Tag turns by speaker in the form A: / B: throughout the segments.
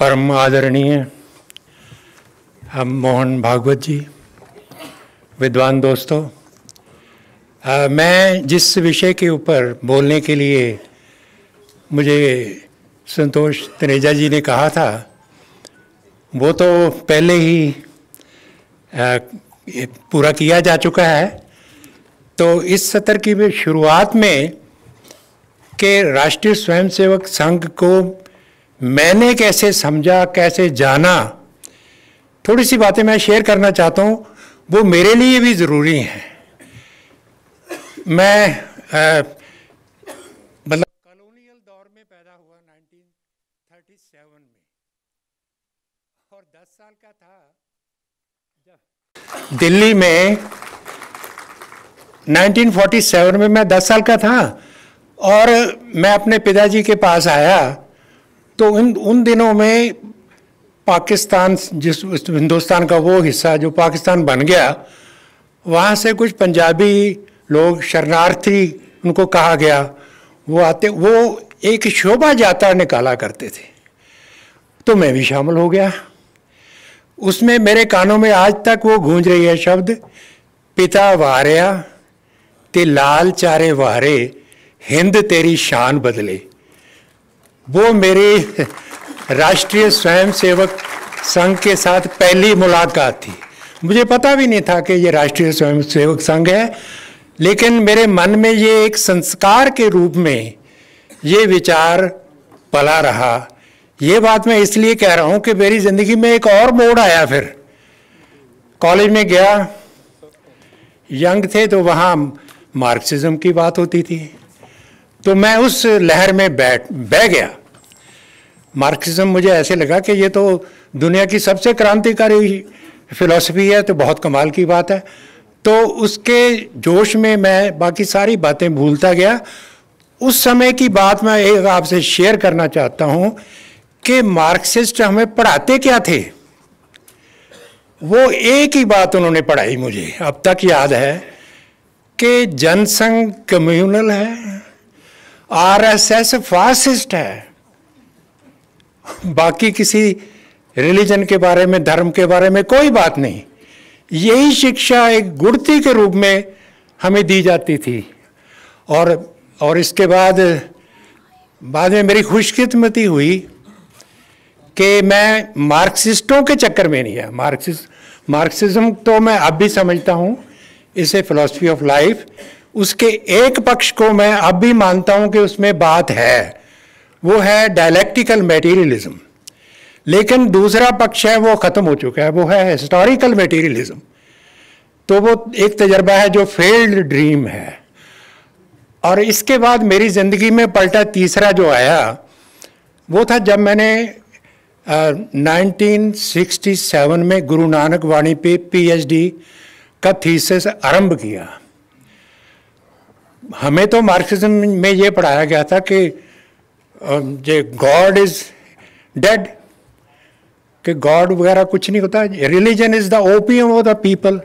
A: परम आदरणीय हम मोहन भागवत जी विद्वान दोस्तों आ, मैं जिस विषय के ऊपर बोलने के लिए मुझे संतोष तनेजा जी ने कहा था वो तो पहले ही आ, पूरा किया जा चुका है तो इस सत्र की शुरुआत में के राष्ट्रीय स्वयंसेवक संघ को मैंने कैसे समझा कैसे जाना थोड़ी सी बातें मैं शेयर करना चाहता हूँ वो मेरे लिए भी ज़रूरी हैं मैं मतलब कॉलोनियल दौर में पैदा हुआ 1937 में और 10 साल का था जब दिल्ली में 1947 में मैं 10 साल का था और मैं अपने पिताजी के पास आया तो उन उन दिनों में पाकिस्तान जिस हिंदुस्तान का वो हिस्सा जो पाकिस्तान बन गया वहाँ से कुछ पंजाबी लोग शरणार्थी उनको कहा गया वो आते वो एक शोभा जाता निकाला करते थे तो मैं भी शामिल हो गया उसमें मेरे कानों में आज तक वो गूंज रही है शब्द पिता वारिया ते लाल चारे वारे हिंद तेरी शान बदले वो मेरी राष्ट्रीय स्वयंसेवक संघ के साथ पहली मुलाकात थी मुझे पता भी नहीं था कि ये राष्ट्रीय स्वयंसेवक संघ है लेकिन मेरे मन में ये एक संस्कार के रूप में ये विचार पला रहा ये बात मैं इसलिए कह रहा हूँ कि मेरी ज़िंदगी में एक और मोड़ आया फिर कॉलेज में गया यंग थे तो वहाँ मार्क्सिज्म की बात होती थी तो मैं उस लहर में बैठ बह गया मार्क्सिज्म मुझे ऐसे लगा कि ये तो दुनिया की सबसे क्रांतिकारी फिलॉसफी है तो बहुत कमाल की बात है तो उसके जोश में मैं बाकी सारी बातें भूलता गया उस समय की बात मैं एक आपसे शेयर करना चाहता हूँ कि मार्क्सिस्ट हमें पढ़ाते क्या थे वो एक ही बात उन्होंने पढ़ाई मुझे अब तक याद है कि जनसंघ कम्युनल है आरएसएस फासिस्ट है बाकी किसी रिलीजन के बारे में धर्म के बारे में कोई बात नहीं यही शिक्षा एक गुड़ती के रूप में हमें दी जाती थी और और इसके बाद बाद में मेरी खुशकिस्मती हुई कि मैं मार्क्सिस्टों के चक्कर में नहीं है मार्क्सिस्ट मार्क्सिज्म तो मैं अब भी समझता हूँ इसे फिलॉसफी ऑफ लाइफ उसके एक पक्ष को मैं अब भी मानता हूँ कि उसमें बात है वो है डायलैक्टिकल मेटीरियलिज्म लेकिन दूसरा पक्ष है वो ख़त्म हो चुका है वो है हिस्टोरिकल मेटीरियलिज्म तो वो एक तजर्बा है जो फेल्ड ड्रीम है और इसके बाद मेरी ज़िंदगी में पलटा तीसरा जो आया वो था जब मैंने आ, 1967 में गुरु नानक वाणी पे पीएचडी का थीसिस आरंभ किया हमें तो मार्क्सिज्म में ये पढ़ाया गया था कि जे गॉड इज डेड कि गॉड वगैरह कुछ नहीं होता religion is the opium of the people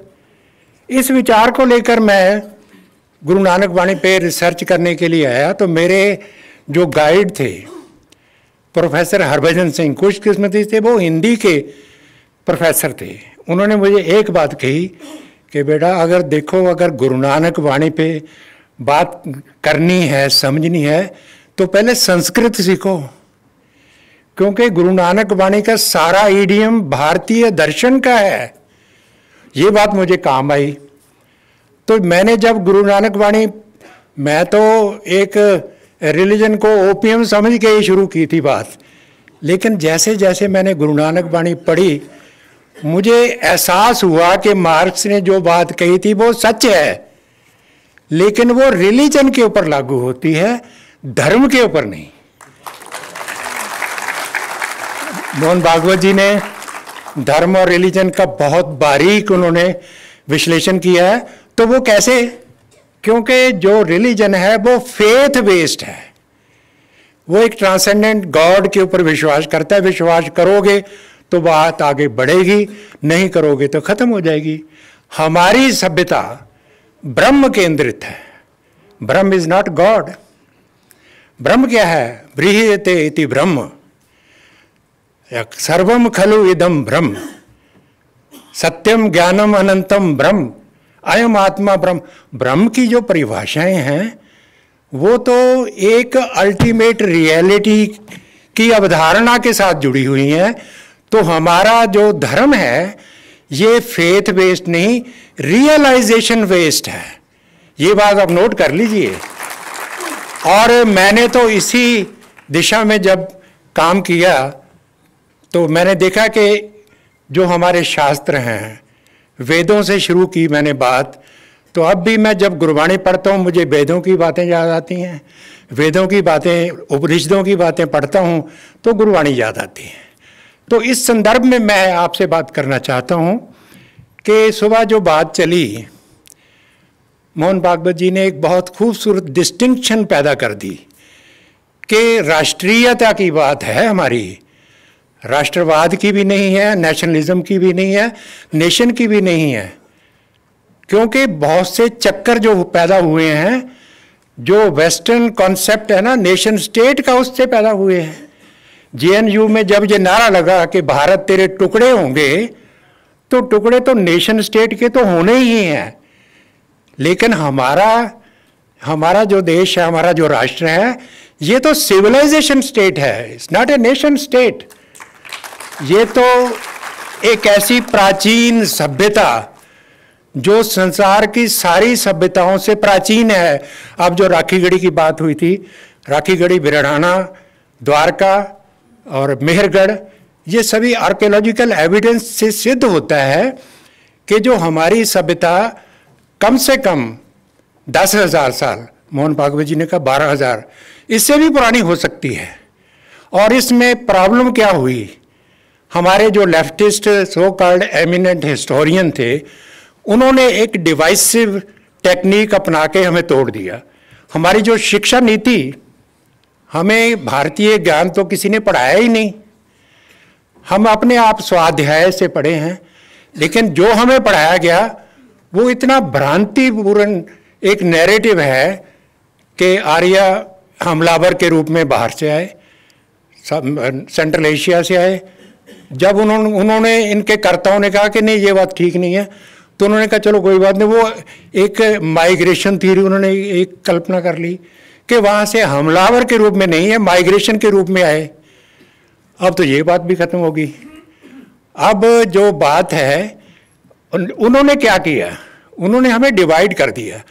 A: इस विचार को लेकर मैं गुरु नानक वाणी पे रिसर्च करने के लिए आया तो मेरे जो गाइड थे प्रोफेसर हरभजन सिंह कुछ किस्मती थे वो हिंदी के प्रोफेसर थे उन्होंने मुझे एक बात कही कि बेटा अगर देखो अगर गुरु नानक वाणी पे बात करनी है समझनी है तो पहले संस्कृत सीखो क्योंकि गुरु नानक वाणी का सारा ईडियम भारतीय दर्शन का है ये बात मुझे काम आई तो मैंने जब गुरु नानक वाणी मैं तो एक रिलीजन को ओपीएम समझ के ही शुरू की थी बात लेकिन जैसे जैसे मैंने गुरु नानक वाणी पढ़ी मुझे एहसास हुआ कि मार्क्स ने जो बात कही थी वो सच है लेकिन वो रिलीजन के ऊपर लागू होती है धर्म के ऊपर नहीं मोहन भागवत जी ने धर्म और रिलीजन का बहुत बारीक उन्होंने विश्लेषण किया है तो वो कैसे क्योंकि जो रिलीजन है वो फेथ बेस्ड है वो एक ट्रांसेंडेंट गॉड के ऊपर विश्वास करता है विश्वास करोगे तो बात आगे बढ़ेगी नहीं करोगे तो खत्म हो जाएगी हमारी सभ्यता ब्रह्म केंद्रित है ब्रह्म इज नॉट गॉड ब्रह्म क्या है ब्रीहते इति ब्रह्म सर्वम खलु इदम ब्रह्म सत्यम ज्ञानम अनंतम ब्रह्म अयम आत्मा ब्रह्म ब्रह्म की जो परिभाषाएं हैं वो तो एक अल्टीमेट रियलिटी की अवधारणा के साथ जुड़ी हुई हैं तो हमारा जो धर्म है ये फेथ बेस्ड नहीं रियलाइजेशन बेस्ड है ये बात आप नोट कर लीजिए और मैंने तो इसी दिशा में जब काम किया तो मैंने देखा कि जो हमारे शास्त्र हैं वेदों से शुरू की मैंने बात तो अब भी मैं जब गुरबाणी पढ़ता हूँ मुझे वेदों की बातें याद आती हैं वेदों की बातें उपनिषदों की बातें पढ़ता हूँ तो गुरबाणी याद आती है तो इस संदर्भ में मैं आपसे बात करना चाहता हूँ कि सुबह जो बात चली मोहन भागवत जी ने एक बहुत खूबसूरत डिस्टिंक्शन पैदा कर दी कि राष्ट्रीयता की बात है हमारी राष्ट्रवाद की भी नहीं है नेशनलिज्म की भी नहीं है नेशन की भी नहीं है क्योंकि बहुत से चक्कर जो पैदा हुए हैं जो वेस्टर्न कॉन्सेप्ट है ना नेशन स्टेट का उससे पैदा हुए हैं जेएनयू में जब ये नारा लगा कि भारत तेरे टुकड़े होंगे तो टुकड़े तो नेशन स्टेट के तो होने ही हैं लेकिन हमारा हमारा जो देश है हमारा जो राष्ट्र है ये तो सिविलाइजेशन स्टेट है it's not a nation state ये तो एक ऐसी प्राचीन सभ्यता जो संसार की सारी सभ्यताओं से प्राचीन है अब जो राखी गढ़ी की बात हुई थी राखी गढ़ी बिरढ़ाना द्वारका और मेहरगढ़ ये सभी आर्कियोलॉजिकल एविडेंस से सिद्ध होता है कि जो हमारी सभ्यता कम से कम दस हजार साल मोहन भागवत जी ने कहा बारह हजार इससे भी पुरानी हो सकती है और इसमें प्रॉब्लम क्या हुई हमारे जो leftist so called eminent historian थे उन्होंने एक डिवाइसिव टेक्निक अपना के हमें तोड़ दिया हमारी जो शिक्षा नीति हमें भारतीय ज्ञान तो किसी ने पढ़ाया ही नहीं हम अपने आप स्वाध्याय से पढ़े हैं लेकिन जो हमें पढ़ाया गया वो इतना भ्रांतिपूर्ण एक नैरेटिव है कि आर्या हमलावर के रूप में बाहर से आए सेंट्रल एशिया से आए जब उन्होंने उन्होंने इनके कर्ताओं ने कहा कि नहीं ये बात ठीक नहीं है तो उन्होंने कहा चलो कोई बात नहीं वो एक माइग्रेशन थ्योरी उन्होंने एक कल्पना कर ली कि वहाँ से हमलावर के रूप में नहीं है माइग्रेशन के रूप में आए अब तो ये बात भी खत्म होगी अब जो बात है उन्होंने क्या किया उन्होंने हमें डिवाइड कर दिया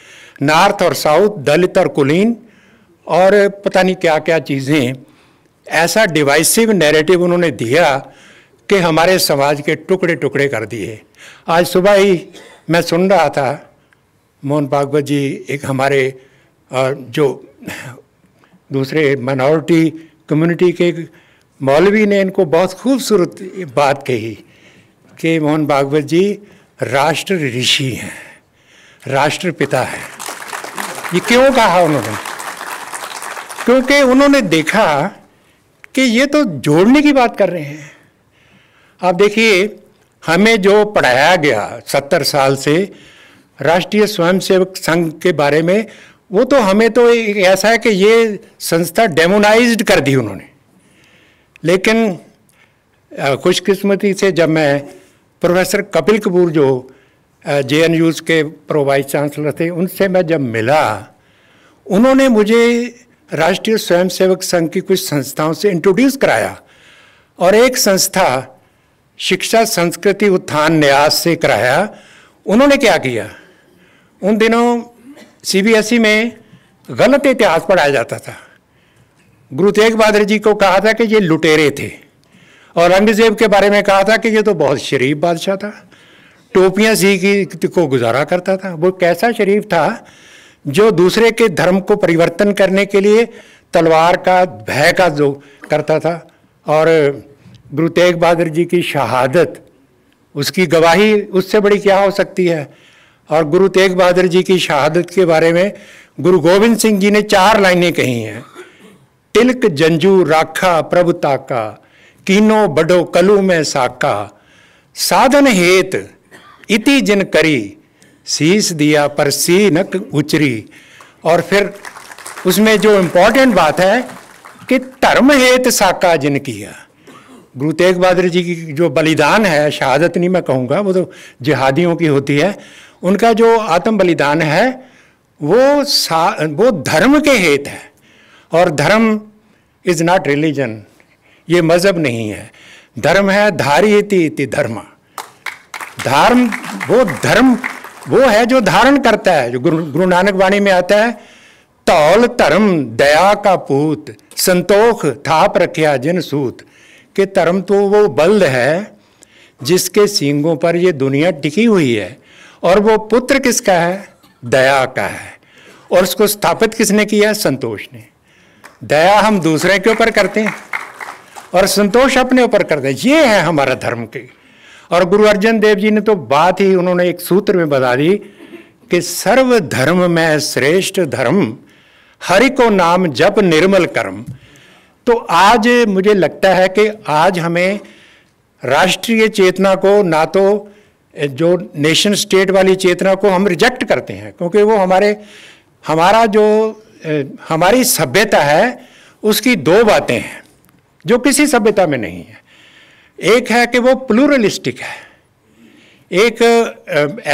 A: नॉर्थ और साउथ दलित और कुलीन और पता नहीं क्या क्या चीज़ें ऐसा डिवाइसिव नैरेटिव उन्होंने दिया कि हमारे समाज के टुकड़े टुकड़े कर दिए आज सुबह ही मैं सुन रहा था मोहन भागवत जी एक हमारे जो दूसरे माइनॉरिटी कम्युनिटी के मौलवी ने इनको बहुत खूबसूरत बात कही कि मोहन भागवत जी राष्ट्र ऋषि हैं राष्ट्रपिता हैं ये क्यों कहा उन्होंने क्योंकि उन्होंने देखा कि ये तो जोड़ने की बात कर रहे हैं आप देखिए हमें जो पढ़ाया गया सत्तर साल से राष्ट्रीय स्वयंसेवक संघ के बारे में वो तो हमें तो ऐसा है कि ये संस्था डेमोनाइज्ड कर दी उन्होंने लेकिन खुशकिस्मती से जब मैं प्रोफेसर कपिल कपूर जो जे एन यूज के प्रो वाइस चांसलर थे उनसे मैं जब मिला उन्होंने मुझे राष्ट्रीय स्वयंसेवक संघ की कुछ संस्थाओं से इंट्रोड्यूस कराया और एक संस्था शिक्षा संस्कृति उत्थान न्यास से कराया उन्होंने क्या किया उन दिनों सीबीएसई e में गलत इतिहास पढ़ाया जाता था गुरु तेग बहादुर जी को कहा था कि ये लुटेरे थे औरंगजेब के बारे में कहा था कि ये तो बहुत शरीफ बादशाह था टोपियाँ सी की को गुजारा करता था वो कैसा शरीफ था जो दूसरे के धर्म को परिवर्तन करने के लिए तलवार का भय का जो करता था और गुरु तेग बहादुर जी की शहादत उसकी गवाही उससे बड़ी क्या हो सकती है और गुरु तेग बहादुर जी की शहादत के बारे में गुरु गोविंद सिंह जी ने चार लाइनें कही हैं तिलक जंजू राखा प्रभुता का कीनो बडो कलु में साका साधन हेत इति जिन करी शीश दिया पर सी न उचरी और फिर उसमें जो इम्पोर्टेंट बात है कि धर्म हेत साका जिन किया गुरु तेग बहादुर जी की जो बलिदान है शहादत नहीं मैं कहूँगा वो तो जिहादियों की होती है उनका जो आत्म बलिदान है वो सा वो धर्म के हेत है और धर्म इज़ नॉट रिलीजन ये मज़हब नहीं है धर्म है धारी इति धर्म धर्म वो धर्म वो है जो धारण करता है जो गुरु गुरु नानक वाणी में आता है तौल धर्म दया का पूत संतोख थाप रखिया जिन सूत के धर्म तो वो बल्द है जिसके सींगों पर ये दुनिया टिकी हुई है और वो पुत्र किसका है दया का है और उसको स्थापित किसने किया संतोष ने दया हम दूसरे के ऊपर करते हैं और संतोष अपने ऊपर कर दे ये है हमारा धर्म की और गुरु अर्जन देव जी ने तो बात ही उन्होंने एक सूत्र में बता दी कि सर्व धर्म में श्रेष्ठ धर्म हरि को नाम जप निर्मल कर्म तो आज मुझे लगता है कि आज हमें राष्ट्रीय चेतना को ना तो जो नेशन स्टेट वाली चेतना को हम रिजेक्ट करते हैं क्योंकि वो हमारे हमारा जो हमारी सभ्यता है उसकी दो बातें हैं जो किसी सभ्यता में नहीं है एक है कि वो प्लूरलिस्टिक है एक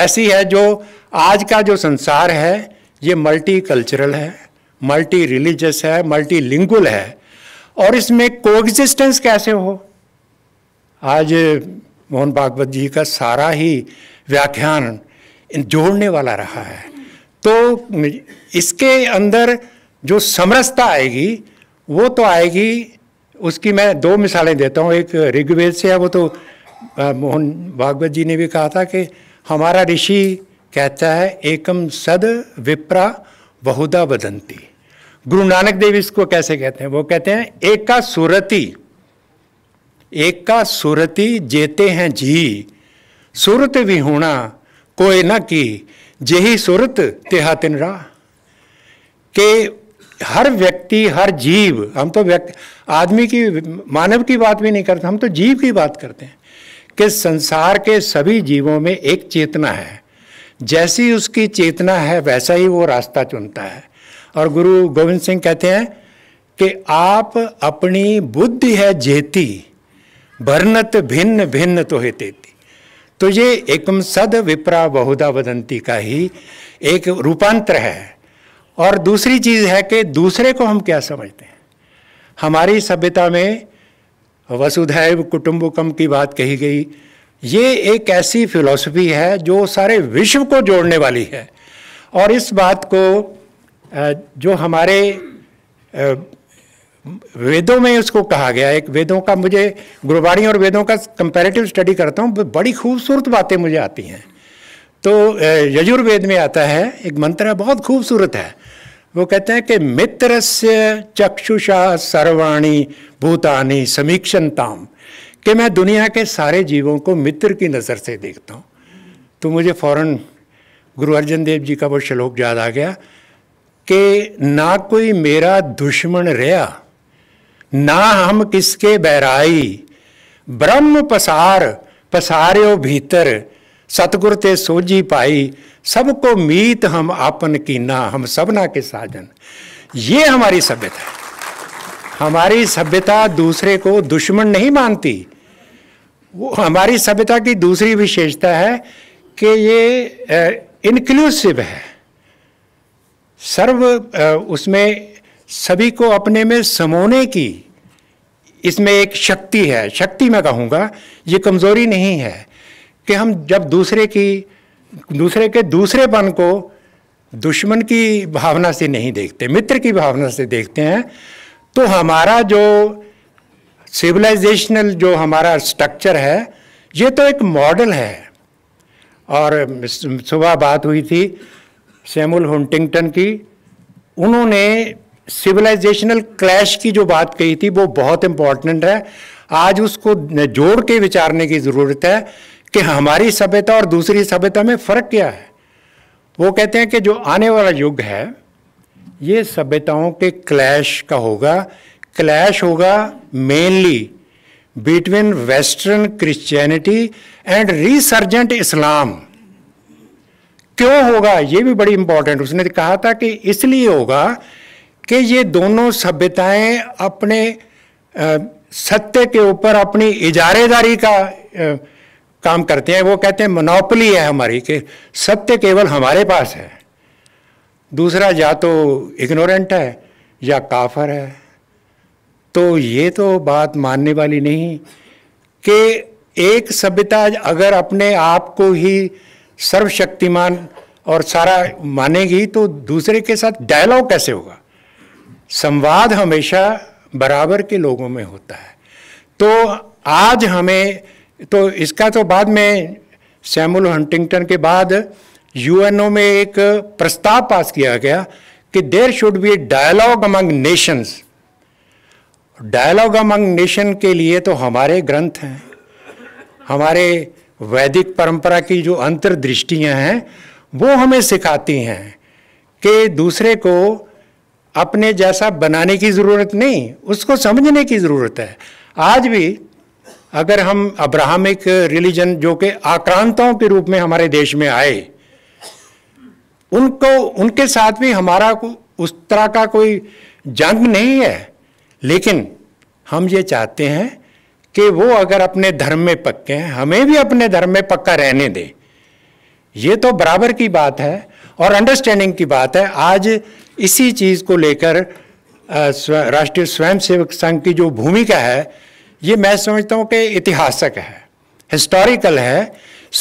A: ऐसी है जो आज का जो संसार है ये मल्टी कल्चरल है मल्टी रिलीजियस है मल्टी लिंगुल है और इसमें को कैसे हो आज मोहन भागवत जी का सारा ही व्याख्यान जोड़ने वाला रहा है तो इसके अंदर जो समरसता आएगी वो तो आएगी उसकी मैं दो मिसालें देता हूँ एक ऋग्वेद से है वो तो मोहन भागवत जी ने भी कहा था कि हमारा ऋषि कहता है एकम सद विप्रा बहुधा बदंती गुरु नानक देव इसको कैसे कहते हैं वो कहते हैं एक का सुरति एक का सुरति जेते हैं जी सुरत होना कोई न की जेही सुरत तेहा रा के हर व्यक्ति हर जीव हम तो व्यक्ति आदमी की मानव की बात भी नहीं करते हम तो जीव की बात करते हैं कि संसार के सभी जीवों में एक चेतना है जैसी उसकी चेतना है वैसा ही वो रास्ता चुनता है और गुरु गोविंद सिंह कहते हैं कि आप अपनी बुद्धि है जेती भरनत भिन्न भिन्न तो है तेती तो ये एकम सद विप्रा बहुधा वदंती का ही एक रूपांतर है और दूसरी चीज़ है कि दूसरे को हम क्या समझते हैं हमारी सभ्यता में वसुधैव कुटुंबकम की बात कही गई ये एक ऐसी फिलॉसफी है जो सारे विश्व को जोड़ने वाली है और इस बात को जो हमारे वेदों में उसको कहा गया एक वेदों का मुझे गुरुवाणी और वेदों का कंपैरेटिव स्टडी करता हूँ बड़ी खूबसूरत बातें मुझे आती हैं तो यजुर्वेद में आता है एक मंत्र है बहुत खूबसूरत है वो कहते हैं कि मित्र से चक्षुषा सर्वाणी भूतानी समीक्षणताम कि मैं दुनिया के सारे जीवों को मित्र की नज़र से देखता हूँ तो मुझे फौरन गुरु अर्जन देव जी का वो श्लोक याद आ गया कि ना कोई मेरा दुश्मन रहा ना हम किसके बहराई ब्रह्म पसार पसारे भीतर सतगुर ते सोजी पाई सबको मीत हम आपन कीना हम सबना के साजन ये हमारी सभ्यता है हमारी सभ्यता दूसरे को दुश्मन नहीं मानती वो हमारी सभ्यता की दूसरी विशेषता है कि ये इनक्लूसिव है सर्व उसमें सभी को अपने में समोने की इसमें एक शक्ति है शक्ति मैं कहूँगा ये कमज़ोरी नहीं है कि हम जब दूसरे की दूसरे के दूसरेपन को दुश्मन की भावना से नहीं देखते मित्र की भावना से देखते हैं तो हमारा जो सिविलाइजेशनल जो हमारा स्ट्रक्चर है ये तो एक मॉडल है और सुबह बात हुई थी सेमुल हंटिंगटन की उन्होंने सिविलाइजेशनल क्लैश की जो बात कही थी वो बहुत इम्पॉर्टेंट है आज उसको जोड़ के विचारने की ज़रूरत है कि हमारी सभ्यता और दूसरी सभ्यता में फ़र्क क्या है वो कहते हैं कि जो आने वाला युग है ये सभ्यताओं के क्लैश का होगा क्लैश होगा mainly between western Christianity and resurgent Islam क्यों होगा ये भी बड़ी इंपॉर्टेंट उसने कहा था कि इसलिए होगा कि ये दोनों सभ्यताएं अपने सत्य के ऊपर अपनी इजारेदारी का आ, काम करते हैं वो कहते हैं मनोपली है हमारी कि सत्य केवल हमारे पास है दूसरा या तो इग्नोरेंट है या काफर है तो ये तो बात मानने वाली नहीं कि एक सभ्यता अगर अपने आप को ही सर्वशक्तिमान और सारा मानेगी तो दूसरे के साथ डायलॉग कैसे होगा संवाद हमेशा बराबर के लोगों में होता है तो आज हमें तो इसका तो बाद में सैमुअल हंटिंगटन के बाद यूएनओ में एक प्रस्ताव पास किया गया कि there should be dialogue among nations dialogue among nation के लिए तो हमारे ग्रंथ हैं हमारे वैदिक परंपरा की जो अंतर्दृष्टियां हैं वो हमें सिखाती हैं कि दूसरे को अपने जैसा बनाने की ज़रूरत नहीं उसको समझने की ज़रूरत है आज भी अगर हम अब्राहमिक रिलीजन जो कि आक्रांताओं के रूप में हमारे देश में आए उनको उनके साथ भी हमारा उस तरह का कोई जंग नहीं है लेकिन हम ये चाहते हैं कि वो अगर अपने धर्म में पक्के हैं हमें भी अपने धर्म में पक्का रहने दें ये तो बराबर की बात है और अंडरस्टैंडिंग की बात है आज इसी चीज़ को लेकर राष्ट्रीय स्वयंसेवक संघ की जो भूमिका है ये मैं समझता हूँ कि ऐतिहासिक है हिस्टोरिकल है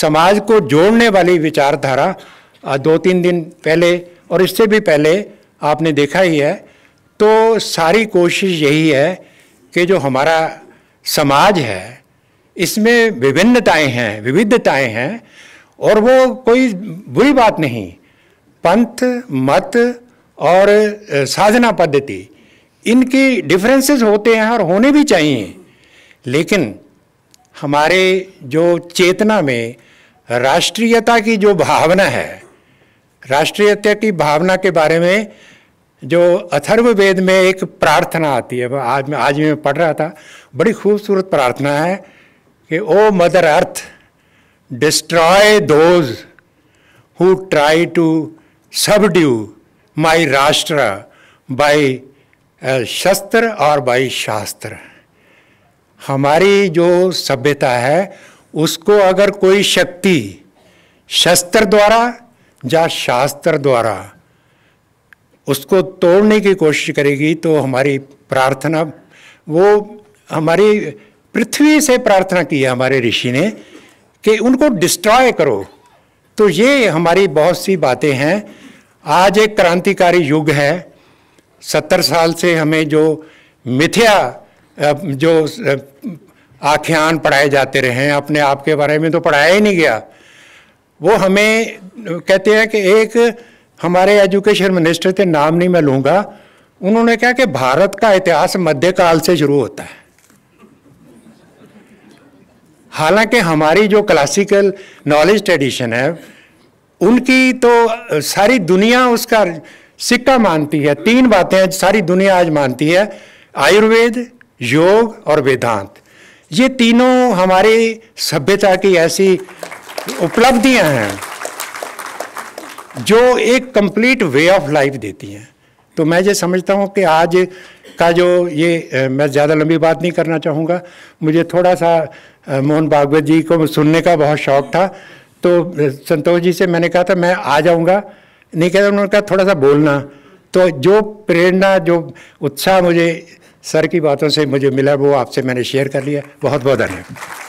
A: समाज को जोड़ने वाली विचारधारा दो तीन दिन पहले और इससे भी पहले आपने देखा ही है तो सारी कोशिश यही है कि जो हमारा समाज है इसमें विभिन्नताएं हैं विविधताएं हैं और वो कोई बुरी बात नहीं पंथ मत और साधना पद्धति इनकी डिफरेंसेस होते हैं और होने भी चाहिए लेकिन हमारे जो चेतना में राष्ट्रीयता की जो भावना है राष्ट्रीयता की भावना के बारे में जो अथर्व वेद में एक प्रार्थना आती है आज मैं आज मैं पढ़ रहा था बड़ी खूबसूरत प्रार्थना है कि O mother earth destroy those who try to subdue my राष्ट्र बाई शस्त्र और बाई शास्त्र हमारी जो सभ्यता है उसको अगर कोई शक्ति शस्त्र द्वारा या शास्त्र द्वारा उसको तोड़ने की कोशिश करेगी तो हमारी प्रार्थना वो हमारी पृथ्वी से प्रार्थना की है हमारे ऋषि ने कि उनको डिस्ट्रॉय करो तो ये हमारी बहुत सी बातें हैं आज एक क्रांतिकारी युग है सत्तर साल से हमें जो मिथ्या जो आख्यान पढ़ाए जाते रहे हैं अपने आप के बारे में तो पढ़ाया ही नहीं गया वो हमें कहते हैं कि एक हमारे एजुकेशन मिनिस्टर थे नाम नहीं मैं लूँगा उन्होंने कहा कि भारत का इतिहास मध्यकाल से शुरू होता है हालांकि हमारी जो क्लासिकल नॉलेज ट्रेडिशन है उनकी तो सारी दुनिया उसका सिक्का मानती है तीन बातें सारी दुनिया आज मानती है आयुर्वेद योग और वेदांत ये तीनों हमारी सभ्यता की ऐसी उपलब्धियां हैं जो एक कंप्लीट वे ऑफ लाइफ देती हैं तो मैं ये समझता हूँ कि आज का जो ये मैं ज़्यादा लंबी बात नहीं करना चाहूँगा मुझे थोड़ा सा मोहन भागवत जी को सुनने का बहुत शौक़ था तो संतोष जी से मैंने कहा था मैं आ जाऊँगा नहीं कहता उन्होंने कहा थोड़ा सा बोलना तो जो प्रेरणा जो उत्साह मुझे सर की बातों से मुझे मिला वो आपसे मैंने शेयर कर लिया बहुत बहुत धन्यवाद